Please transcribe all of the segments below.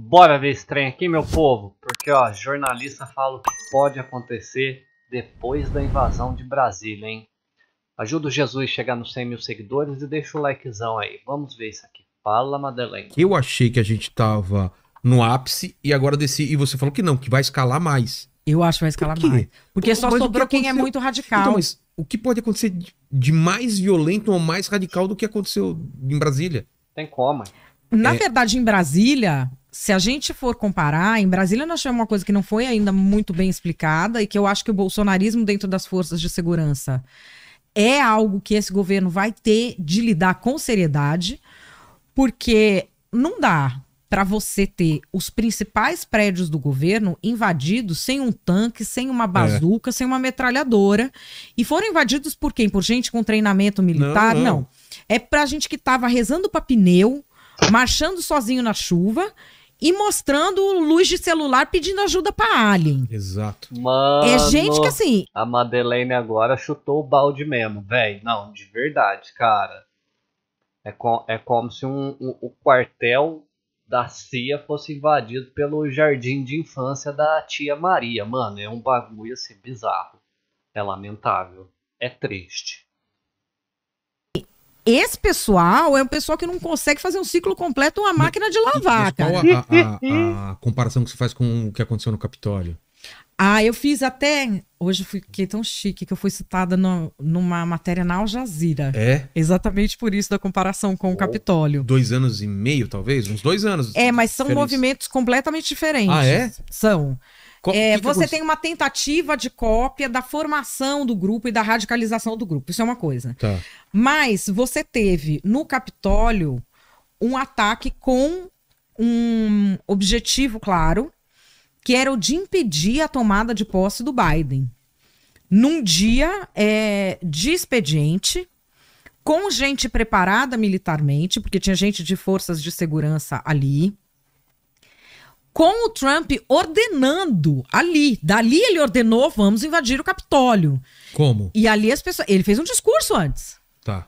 Bora ver esse trem aqui, meu povo, porque ó, jornalista fala o que pode acontecer depois da invasão de Brasília, hein? Ajuda o Jesus a chegar nos 100 mil seguidores e deixa o likezão aí. Vamos ver isso aqui. Fala, Madeleine. Eu achei que a gente tava no ápice e agora desci. E você falou que não, que vai escalar mais. Eu acho que vai escalar mais. Porque só mas sobrou quem é muito radical. Então, mas o que pode acontecer de mais violento ou mais radical do que aconteceu em Brasília? Tem como. Na é... verdade, em Brasília, se a gente for comparar, em Brasília nós tivemos uma coisa que não foi ainda muito bem explicada e que eu acho que o bolsonarismo dentro das forças de segurança é algo que esse governo vai ter de lidar com seriedade, porque não dá para você ter os principais prédios do governo invadidos sem um tanque, sem uma é. bazuca, é. sem uma metralhadora. E foram invadidos por quem? Por gente com treinamento militar? Não. não. não. É pra gente que tava rezando para pneu, marchando sozinho na chuva e mostrando luz de celular pedindo ajuda para Alien. Exato. Mano, é gente que assim. A Madeleine agora chutou o balde mesmo, velho. Não, de verdade, cara. É, com, é como se um, um, o quartel da CIA fosse invadido pelo jardim de infância da tia Maria. Mano, é um bagulho assim bizarro. É lamentável. É triste. Esse pessoal é um pessoal que não consegue fazer um ciclo completo uma máquina de lavar, qual cara. A, a, a, comparação que você faz com o que aconteceu no Capitólio? Ah, eu fiz até. Hoje eu fiquei tão chique que eu fui citada no, numa matéria na Al Jazeera. É? Exatamente por isso da comparação com oh. o Capitólio. Dois anos e meio, talvez? Uns dois anos. É, mas são diferentes. movimentos completamente diferentes. Ah, é? São. Co é, que você que tem uma tentativa de cópia da formação do grupo e da radicalização do grupo. Isso é uma coisa. Tá. Mas você teve no Capitólio um ataque com um objetivo claro, que era o de impedir a tomada de posse do Biden. Num dia é, de expediente, com gente preparada militarmente, porque tinha gente de forças de segurança ali com o Trump ordenando ali. Dali ele ordenou, vamos invadir o Capitólio. Como? E ali as pessoas. Ele fez um discurso antes. Tá.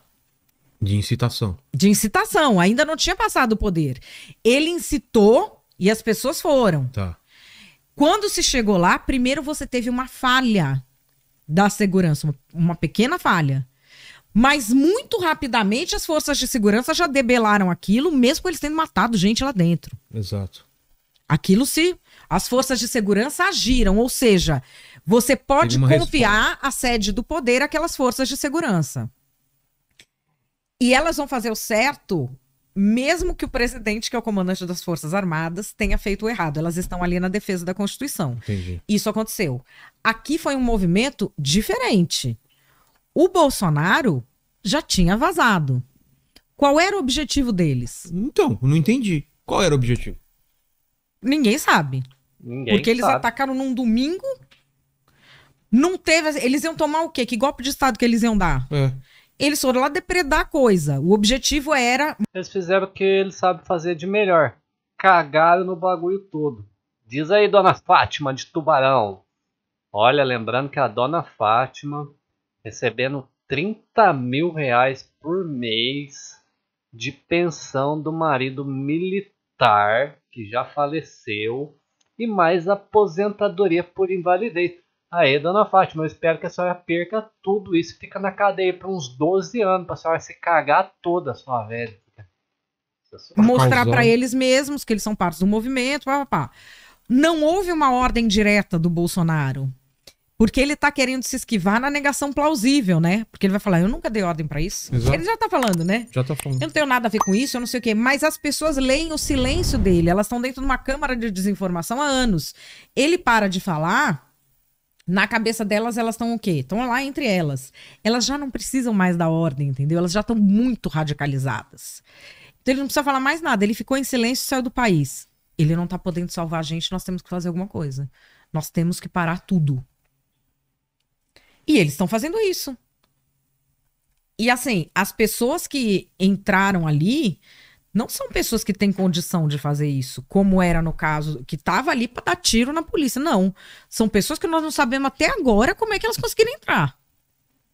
De incitação. De incitação, ainda não tinha passado o poder. Ele incitou e as pessoas foram. Tá. Quando se chegou lá, primeiro você teve uma falha da segurança, uma pequena falha. Mas muito rapidamente as forças de segurança já debelaram aquilo, mesmo eles tendo matado gente lá dentro. Exato. Aquilo se as forças de segurança agiram, ou seja, você pode confiar resposta. a sede do poder aquelas forças de segurança. E elas vão fazer o certo, mesmo que o presidente, que é o comandante das Forças Armadas, tenha feito o errado. Elas estão ali na defesa da Constituição. Entendi. Isso aconteceu. Aqui foi um movimento diferente. O Bolsonaro já tinha vazado. Qual era o objetivo deles? Então, não entendi. Qual era o objetivo? Ninguém sabe. Ninguém porque eles sabe. atacaram num domingo. Não teve. Eles iam tomar o quê? Que golpe de Estado que eles iam dar? É. Eles foram lá depredar a coisa. O objetivo era. Eles fizeram o que eles sabem fazer de melhor. Cagaram no bagulho todo. Diz aí, dona Fátima de Tubarão. Olha, lembrando que a dona Fátima recebendo 30 mil reais por mês de pensão do marido militar que já faleceu, e mais aposentadoria por invalidez. Aí, dona Fátima, eu espero que a senhora perca tudo isso. e Fica na cadeia por uns 12 anos pra senhora se cagar toda, sua velha. Mostrar para eles mesmos que eles são parte do movimento, pá, pá, pá. Não houve uma ordem direta do Bolsonaro porque ele tá querendo se esquivar na negação plausível, né? Porque ele vai falar, eu nunca dei ordem para isso. Exato. Ele já tá falando, né? Já tá falando. Eu não tenho nada a ver com isso, eu não sei o quê. Mas as pessoas leem o silêncio dele. Elas estão dentro de uma câmara de desinformação há anos. Ele para de falar, na cabeça delas, elas estão o quê? Estão lá entre elas. Elas já não precisam mais da ordem, entendeu? Elas já estão muito radicalizadas. Então ele não precisa falar mais nada. Ele ficou em silêncio e saiu do país. Ele não tá podendo salvar a gente, nós temos que fazer alguma coisa. Nós temos que parar tudo e eles estão fazendo isso. E assim, as pessoas que entraram ali não são pessoas que têm condição de fazer isso, como era no caso que estava ali para dar tiro na polícia. Não. São pessoas que nós não sabemos até agora como é que elas conseguiram entrar.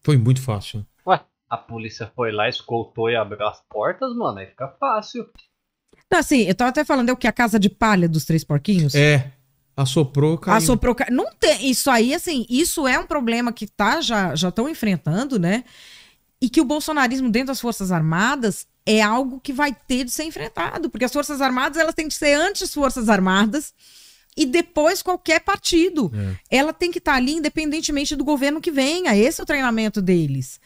Foi muito fácil. Ué, a polícia foi lá, escoltou e abriu as portas, mano, aí fica fácil. Não, assim, eu tava até falando, é o que? A casa de palha dos três porquinhos? É, Assoprou, caiu. Assoprou, caiu. Não tem, isso aí, assim, isso é um problema que tá, já estão enfrentando, né? E que o bolsonarismo dentro das Forças Armadas é algo que vai ter de ser enfrentado, porque as Forças Armadas, elas têm que ser antes Forças Armadas, e depois qualquer partido. É. Ela tem que estar tá ali independentemente do governo que venha. Esse é o treinamento deles.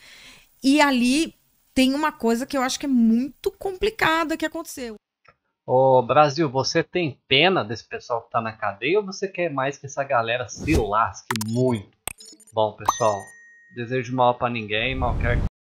E ali tem uma coisa que eu acho que é muito complicada que aconteceu. Ô Brasil, você tem pena desse pessoal que tá na cadeia ou você quer mais que essa galera se lasque muito? Bom, pessoal, desejo mal para ninguém, mal quer que